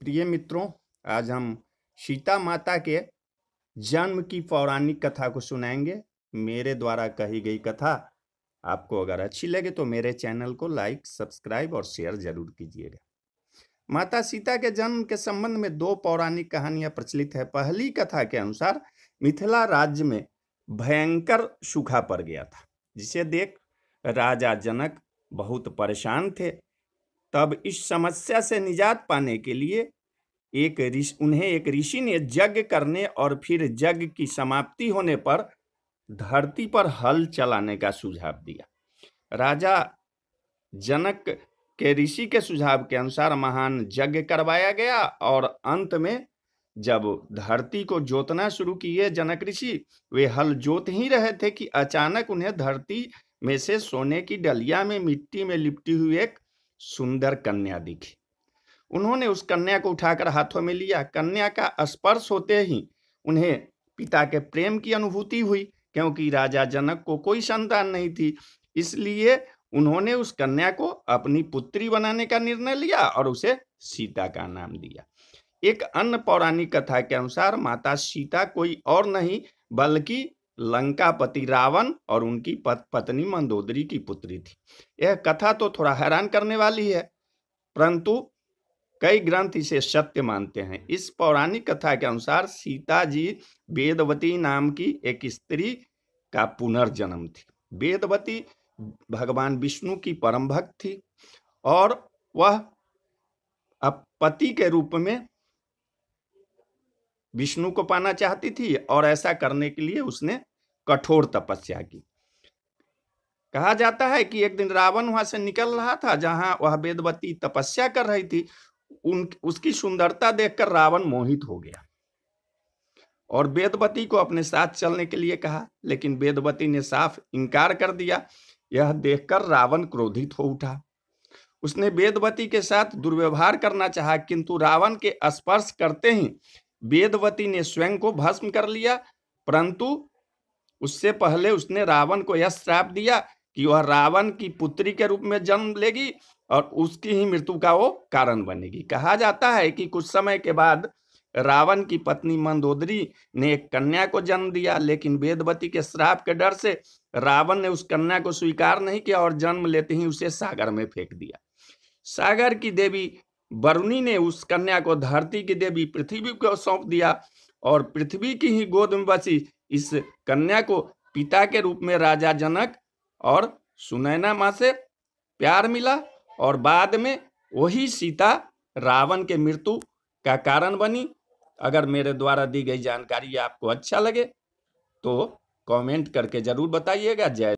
प्रिय मित्रों आज हम सीता माता के जन्म की पौराणिक कथा को सुनाएंगे मेरे द्वारा कही गई कथा आपको अगर अच्छी लगे तो मेरे चैनल को लाइक सब्सक्राइब और शेयर जरूर कीजिएगा माता सीता के जन्म के संबंध में दो पौराणिक कहानियां प्रचलित है पहली कथा के अनुसार मिथिला राज्य में भयंकर सूखा पड़ गया था जिसे देख राजा जनक बहुत परेशान थे तब इस समस्या से निजात पाने के लिए एक ऋषि उन्हें एक ऋषि ने यज्ञ करने और फिर यज्ञ की समाप्ति होने पर धरती पर हल चलाने का सुझाव दिया राजा जनक के ऋषि के सुझाव के अनुसार महान यज्ञ करवाया गया और अंत में जब धरती को जोतना शुरू किए जनक ऋषि वे हल जोत ही रहे थे कि अचानक उन्हें धरती में से सोने की डलिया में मिट्टी में लिपटी हुई एक सुंदर कन्या दिखी उन्होंने उस कन्या को उठाकर हाथों में लिया कन्या का स्पर्श होते ही उन्हें पिता के प्रेम की अनुभूति हुई क्योंकि राजा जनक को कोई संतान नहीं थी इसलिए उन्होंने उस कन्या को अपनी पुत्री बनाने का निर्णय लिया और उसे सीता का नाम दिया एक अन्य पौराणिक कथा के अनुसार माता सीता कोई और नहीं बल्कि लंकापति रावण और उनकी पत, पत्नी मंदोदरी की पुत्री थी यह कथा तो थोड़ा हैरान करने वाली है परंतु कई ग्रंथ इसे सत्य मानते हैं इस पौराणिक कथा के अनुसार सीता जी वेदवती नाम की एक स्त्री का पुनर्जन्म थी वेदवती भगवान विष्णु की परम भक्त थी और वह पति के रूप में विष्णु को पाना चाहती थी और ऐसा करने के लिए उसने कठोर तपस्या की कहा जाता है कि एक दिन रावण वहां से निकल रहा था जहां वह वेदवती तपस्या कर रही थी उन उसकी सुंदरता देखकर रावण मोहित हो गया और वेदवती को अपने साथ चलने के लिए कहा लेकिन वेदवती ने साफ इनकार कर दिया यह देखकर रावण क्रोधित हो उठा उसने वेदवती के साथ दुर्व्यवहार करना चाहा किंतु रावण के स्पर्श करते ही वेदवती ने स्वयं को भस्म कर लिया परंतु उससे पहले उसने रावण को यह श्राप दिया कि वह रावण की पुत्री के रूप में जन्म लेगी और उसकी ही मृत्यु का वो कारण बनेगी कहा जाता है कि कुछ समय के बाद रावण की पत्नी मंदोदरी ने एक कन्या को जन्म दिया लेकिन वेदवती के श्राप के डर से रावण ने उस कन्या को स्वीकार नहीं किया और जन्म लेते ही उसे सागर में फेंक दिया सागर की देवी वरुणी ने उस कन्या को धरती की देवी पृथ्वी को सौंप दिया और पृथ्वी की ही गोद में बसी इस कन्या को पिता के रूप में राजा जनक और सुनैना माँ से प्यार मिला और बाद में वही सीता रावण के मृत्यु का कारण बनी अगर मेरे द्वारा दी गई जानकारी आपको अच्छा लगे तो कमेंट करके जरूर बताइएगा जय